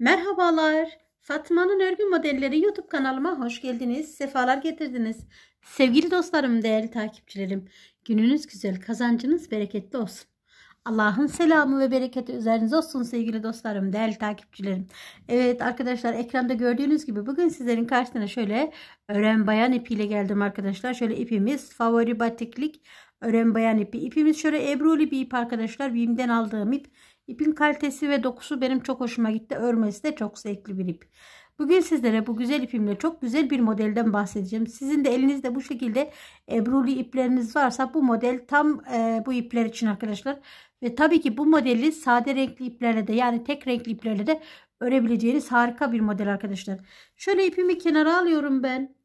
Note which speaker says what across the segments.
Speaker 1: Merhabalar. Fatma'nın örgü modelleri YouTube kanalıma hoş geldiniz. Sefalar getirdiniz. Sevgili dostlarım, değerli takipçilerim. Gününüz güzel, kazancınız bereketli olsun. Allah'ın selamı ve bereketi üzerinize olsun sevgili dostlarım, değerli takipçilerim. Evet arkadaşlar ekranda gördüğünüz gibi bugün sizlerin karşısına şöyle ören bayan ipiyle geldim arkadaşlar. Şöyle ipimiz favori batiklik ören bayan ipi. İpimiz şöyle ebruli bir ip arkadaşlar. Bim'den aldığım ip. İpin kalitesi ve dokusu benim çok hoşuma gitti. Örmesi de çok zevkli bir ip. Bugün sizlere bu güzel ipimle çok güzel bir modelden bahsedeceğim. Sizin de elinizde bu şekilde ebruli ipleriniz varsa bu model tam e, bu ipler için arkadaşlar. Ve tabii ki bu modeli sade renkli iplerle de yani tek renkli iplerle de örebileceğiniz harika bir model arkadaşlar. Şöyle ipimi kenara alıyorum ben.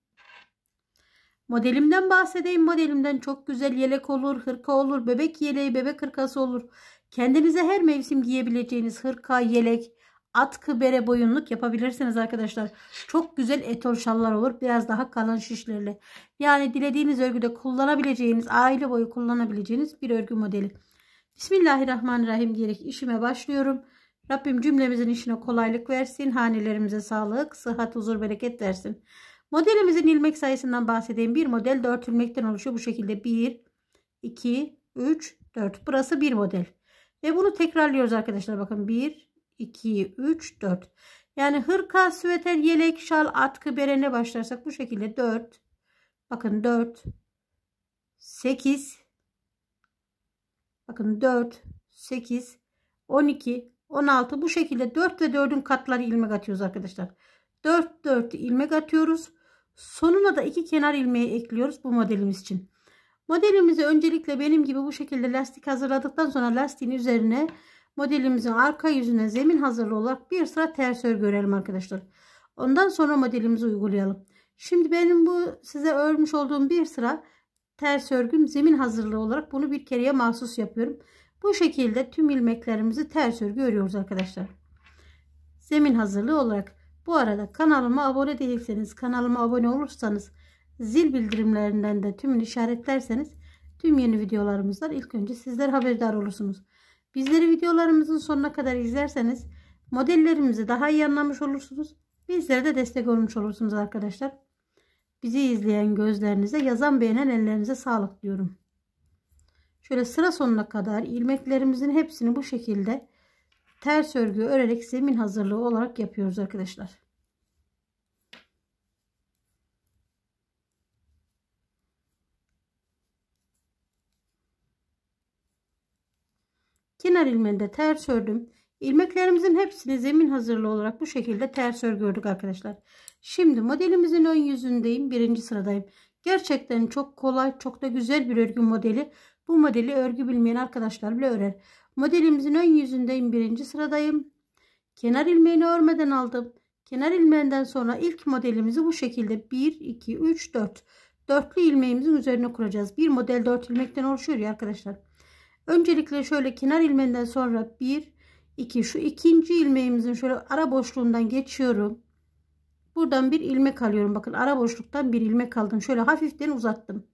Speaker 1: Modelimden bahsedeyim. Modelimden çok güzel yelek olur, hırka olur, bebek yeleği, bebek hırkası olur. Kendinize her mevsim giyebileceğiniz hırka, yelek, atkı, bere, boyunluk yapabilirsiniz arkadaşlar. Çok güzel etol şallar olur. Biraz daha kalın şişlerle. Yani dilediğiniz örgüde kullanabileceğiniz, aile boyu kullanabileceğiniz bir örgü modeli. Bismillahirrahmanirrahim diyerek işime başlıyorum. Rabbim cümlemizin işine kolaylık versin. Hanelerimize sağlık, sıhhat, huzur, bereket versin. Modelimizin ilmek sayısından bahsedeyim. Bir model dört ilmekten oluşuyor. Bu şekilde bir iki üç dört Burası bir model. Ve bunu tekrarlıyoruz arkadaşlar. Bakın bir iki üç dört Yani hırka, süveter, yelek, şal, atkı, berene başlarsak bu şekilde dört Bakın dört sekiz Bakın dört sekiz on iki on altı Bu şekilde dört ve dördün katları ilmek atıyoruz arkadaşlar. dört dört ilmek atıyoruz. Sonuna da iki kenar ilmeği ekliyoruz bu modelimiz için. Modelimizi öncelikle benim gibi bu şekilde lastik hazırladıktan sonra lastiğin üzerine modelimizin arka yüzüne zemin hazırlı olarak bir sıra ters örgü örelim arkadaşlar. Ondan sonra modelimizi uygulayalım. Şimdi benim bu size örmüş olduğum bir sıra ters örgüm zemin hazırlığı olarak bunu bir kereye mahsus yapıyorum. Bu şekilde tüm ilmeklerimizi ters örgü örüyoruz arkadaşlar. Zemin hazırlığı olarak. Bu arada kanalıma abone değilseniz, kanalıma abone olursanız, zil bildirimlerinden de tümünü işaretlerseniz tüm yeni videolarımızdan ilk önce sizler haberdar olursunuz. Bizleri videolarımızın sonuna kadar izlerseniz modellerimizi daha iyi anlamış olursunuz. Bizlere de destek olmuş olursunuz arkadaşlar. Bizi izleyen gözlerinize, yazan beğenen ellerinize sağlık diyorum. Şöyle sıra sonuna kadar ilmeklerimizin hepsini bu şekilde ters örgü örerek zemin hazırlığı olarak yapıyoruz arkadaşlar. Kenar ilmeğinde ters ördüm. İlmeklerimizin hepsini zemin hazırlığı olarak bu şekilde ters örgü ördük arkadaşlar. Şimdi modelimizin ön yüzündeyim. Birinci sıradayım. Gerçekten çok kolay, çok da güzel bir örgü modeli. Bu modeli örgü bilmeyen arkadaşlar bile örer. Modelimizin ön yüzündeyim. Birinci sıradayım. Kenar ilmeğini örmeden aldım. Kenar ilmeğinden sonra ilk modelimizi bu şekilde 1, 2, 3, 4. Dörtlü ilmeğimizin üzerine kuracağız. Bir model 4 ilmekten oluşuyor ya arkadaşlar. Öncelikle şöyle kenar ilmeğinden sonra 1, 2. Şu ikinci ilmeğimizin şöyle ara boşluğundan geçiyorum. Buradan bir ilmek alıyorum. Bakın ara boşluktan bir ilmek aldım. Şöyle hafiften uzattım.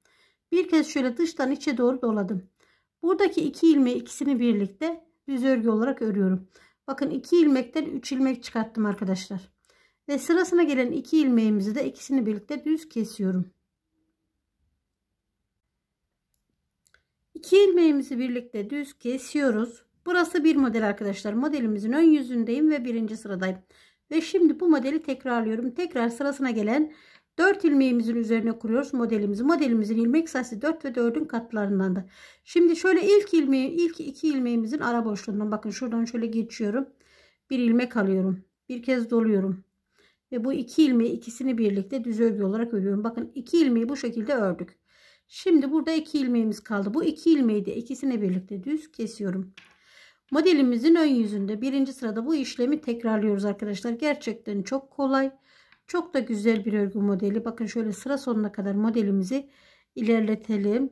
Speaker 1: Bir kez şöyle dıştan içe doğru doladım. Buradaki iki ilmeği ikisini birlikte düz örgü olarak örüyorum. Bakın iki ilmekten üç ilmek çıkarttım arkadaşlar. Ve sırasına gelen iki ilmeğimizi de ikisini birlikte düz kesiyorum. İki ilmeğimizi birlikte düz kesiyoruz. Burası bir model arkadaşlar. Modelimizin ön yüzündeyim ve birinci sıradayım. Ve şimdi bu modeli tekrarlıyorum. Tekrar sırasına gelen 4 ilmeğimizin üzerine kuruyoruz modelimizi. Modelimizin ilmek sayısı 4 ve 4'ün katlarından da. Şimdi şöyle ilk ilmeği ilk iki ilmeğimizin ara boşluğundan bakın şuradan şöyle geçiyorum. Bir ilmek alıyorum. Bir kez doluyorum. Ve bu iki ilmeği ikisini birlikte düz örgü olarak örüyorum. Bakın iki ilmeği bu şekilde ördük. Şimdi burada iki ilmeğimiz kaldı. Bu iki ilmeği de ikisini birlikte düz kesiyorum. Modelimizin ön yüzünde birinci sırada bu işlemi tekrarlıyoruz arkadaşlar. Gerçekten çok kolay. Çok da güzel bir örgü modeli. Bakın şöyle sıra sonuna kadar modelimizi ilerletelim.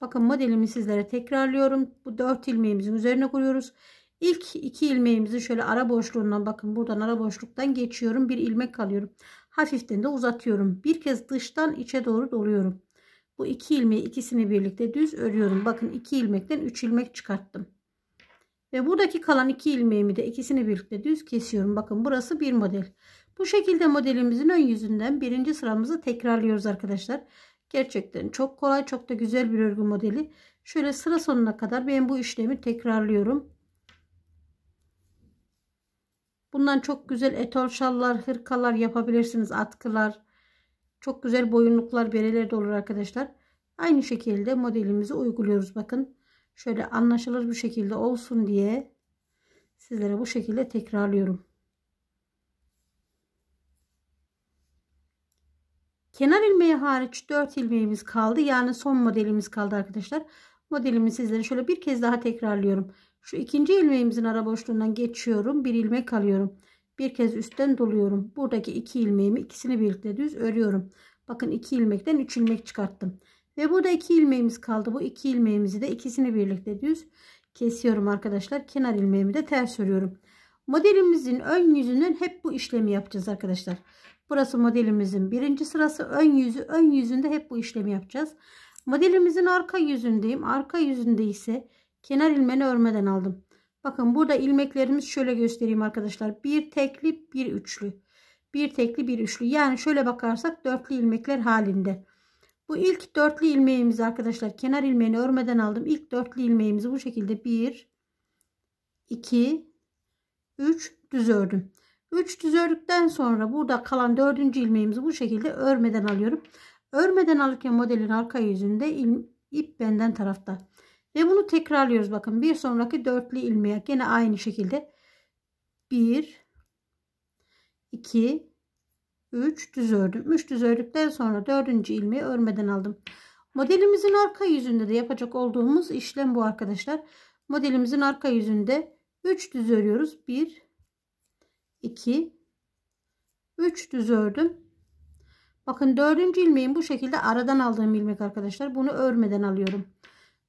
Speaker 1: Bakın modelimi sizlere tekrarlıyorum. Bu 4 ilmeğimizin üzerine koyuyoruz. İlk 2 ilmeğimizi şöyle ara boşluğundan bakın buradan ara boşluktan geçiyorum. Bir ilmek alıyorum. Hafiften de uzatıyorum. Bir kez dıştan içe doğru doluyorum. Bu iki ilmeği ikisini birlikte düz örüyorum. Bakın iki ilmekten 3 ilmek çıkarttım. Ve buradaki kalan iki ilmeğimi de ikisini birlikte düz kesiyorum. Bakın burası bir model. Bu şekilde modelimizin ön yüzünden birinci sıramızı tekrarlıyoruz arkadaşlar. Gerçekten çok kolay çok da güzel bir örgü modeli. Şöyle sıra sonuna kadar ben bu işlemi tekrarlıyorum. Bundan çok güzel etol şallar, hırkalar yapabilirsiniz. Atkılar, çok güzel boyunluklar, bereler de olur arkadaşlar. Aynı şekilde modelimizi uyguluyoruz. Bakın şöyle anlaşılır bir şekilde olsun diye sizlere bu şekilde tekrarlıyorum. Kenar ilmeği hariç 4 ilmeğimiz kaldı. Yani son modelimiz kaldı arkadaşlar. Modelimi sizlere şöyle bir kez daha tekrarlıyorum. Şu ikinci ilmeğimizin ara boşluğundan geçiyorum. Bir ilmek alıyorum. Bir kez üstten doluyorum. Buradaki iki ilmeğimi ikisini birlikte düz örüyorum. Bakın iki ilmekten üç ilmek çıkarttım. Ve burada iki ilmeğimiz kaldı. Bu iki ilmeğimizi de ikisini birlikte düz kesiyorum arkadaşlar. Kenar ilmeğimi de ters örüyorum. Modelimizin ön yüzünden hep bu işlemi yapacağız arkadaşlar. Burası modelimizin birinci sırası. Ön yüzü ön yüzünde hep bu işlemi yapacağız. Modelimizin arka yüzündeyim. Arka yüzünde ise kenar ilmeni örmeden aldım. Bakın burada ilmeklerimiz şöyle göstereyim arkadaşlar. Bir tekli bir üçlü. Bir tekli bir üçlü. Yani şöyle bakarsak dörtlü ilmekler halinde. Bu ilk dörtlü ilmeğimizi arkadaşlar kenar ilmeğini örmeden aldım. İlk dörtlü ilmeğimizi bu şekilde bir, iki, üç düz ördüm. 3 düz ördükten sonra burada kalan 4. ilmeğimizi bu şekilde örmeden alıyorum. Örmeden alırken modelin arka yüzünde ip benden tarafta. Ve bunu tekrarlıyoruz. Bakın bir sonraki dörtlü ilmeğe gene aynı şekilde 1 2 3 düz ördüm. 3 düz ördükten sonra 4. ilmeği örmeden aldım. Modelimizin arka yüzünde de yapacak olduğumuz işlem bu arkadaşlar. Modelimizin arka yüzünde 3 düz örüyoruz. 1 2 3 düz ördüm. Bakın dördüncü ilmeğim bu şekilde aradan aldığım ilmek arkadaşlar. Bunu örmeden alıyorum.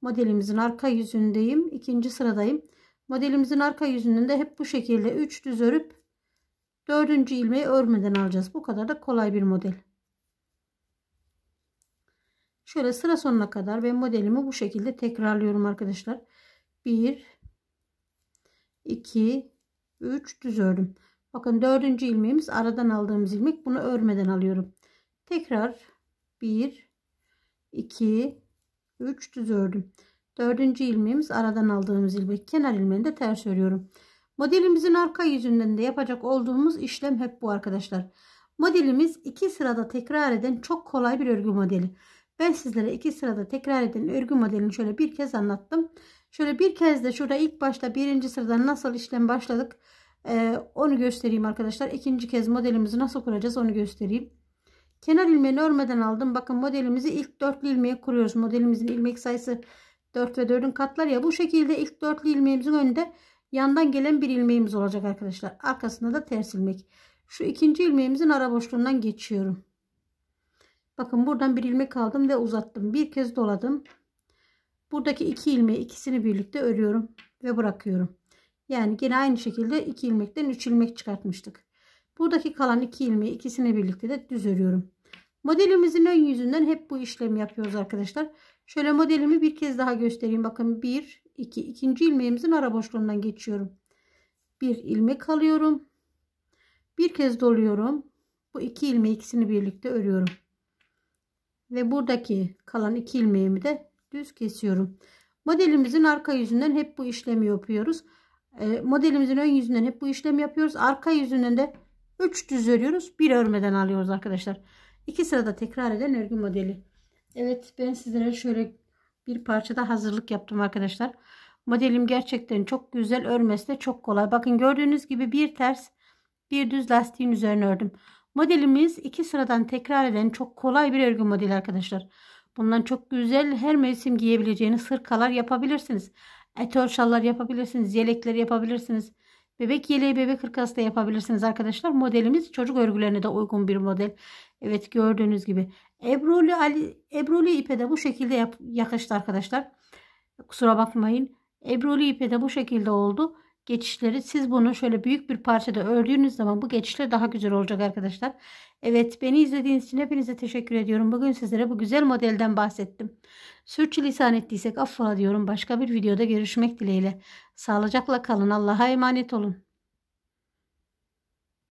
Speaker 1: Modelimizin arka yüzündeyim. ikinci sıradayım. Modelimizin arka yüzünden de hep bu şekilde 3 düz örüp dördüncü ilmeği örmeden alacağız. Bu kadar da kolay bir model. Şöyle sıra sonuna kadar ben modelimi bu şekilde tekrarlıyorum arkadaşlar. 1 2 3 düz ördüm. Bakın dördüncü ilmeğimiz aradan aldığımız ilmek. Bunu örmeden alıyorum. Tekrar 1, 2, 3 düz ördüm. Dördüncü ilmeğimiz aradan aldığımız ilmek. Kenar ilmeğini de ters örüyorum. Modelimizin arka yüzünden de yapacak olduğumuz işlem hep bu arkadaşlar. Modelimiz iki sırada tekrar eden çok kolay bir örgü modeli. Ben sizlere iki sırada tekrar eden örgü modelini şöyle bir kez anlattım. Şöyle bir kez de şurada ilk başta birinci sıradan nasıl işlem başladık ee, onu göstereyim arkadaşlar. İkinci kez modelimizi nasıl kuracağız onu göstereyim. Kenar ilmeğini örmeden aldım. Bakın modelimizi ilk dörtlü ilmeğe kuruyoruz. Modelimizin ilmek sayısı 4 ve 4'ün katları ya. Bu şekilde ilk dörtlü ilmeğimizin önünde yandan gelen bir ilmeğimiz olacak arkadaşlar. Arkasında da ters ilmek. Şu ikinci ilmeğimizin ara boşluğundan geçiyorum. Bakın buradan bir ilmek aldım ve uzattım. Bir kez doladım. Buradaki iki ilmeği ikisini birlikte örüyorum ve bırakıyorum. Yani yine aynı şekilde 2 ilmekten 3 ilmek çıkartmıştık. Buradaki kalan 2 iki ilmeği ikisini birlikte de düz örüyorum. Modelimizin ön yüzünden hep bu işlemi yapıyoruz arkadaşlar. Şöyle modelimi bir kez daha göstereyim. Bakın 1, 2, ikinci ilmeğimizin ara boşluğundan geçiyorum. Bir ilmek alıyorum. Bir kez doluyorum. Bu iki ilmeği ikisini birlikte örüyorum. Ve buradaki kalan iki ilmeğimi de düz kesiyorum. Modelimizin arka yüzünden hep bu işlemi yapıyoruz. E, modelimizin ön yüzünden hep bu işlemi yapıyoruz. Arka yüzünden de 3 düz örüyoruz. Bir örmeden alıyoruz arkadaşlar. İki sırada tekrar eden örgü modeli. Evet ben sizlere şöyle bir parçada hazırlık yaptım arkadaşlar. Modelim gerçekten çok güzel. Örmesi de çok kolay. Bakın gördüğünüz gibi bir ters bir düz lastiğin üzerine ördüm. Modelimiz iki sıradan tekrar eden çok kolay bir örgü modeli arkadaşlar. Bundan çok güzel her mevsim giyebileceğiniz hırkalar yapabilirsiniz. Etör şallar yapabilirsiniz. Yelekleri yapabilirsiniz. Bebek yeleği, bebek hırkası da yapabilirsiniz arkadaşlar. Modelimiz çocuk örgülerine de uygun bir model. Evet gördüğünüz gibi. Ebruli, Ali, ipe de bu şekilde yap, yakıştı arkadaşlar. Kusura bakmayın. Ebruli ipe de bu şekilde oldu geçişleri siz bunu şöyle büyük bir parçada ördüğünüz zaman bu geçişler daha güzel olacak arkadaşlar. Evet beni izlediğiniz için hepinize teşekkür ediyorum. Bugün sizlere bu güzel modelden bahsettim. Sürçülisan ettiysek affola diyorum. Başka bir videoda görüşmek dileğiyle. Sağlıcakla kalın. Allah'a emanet olun.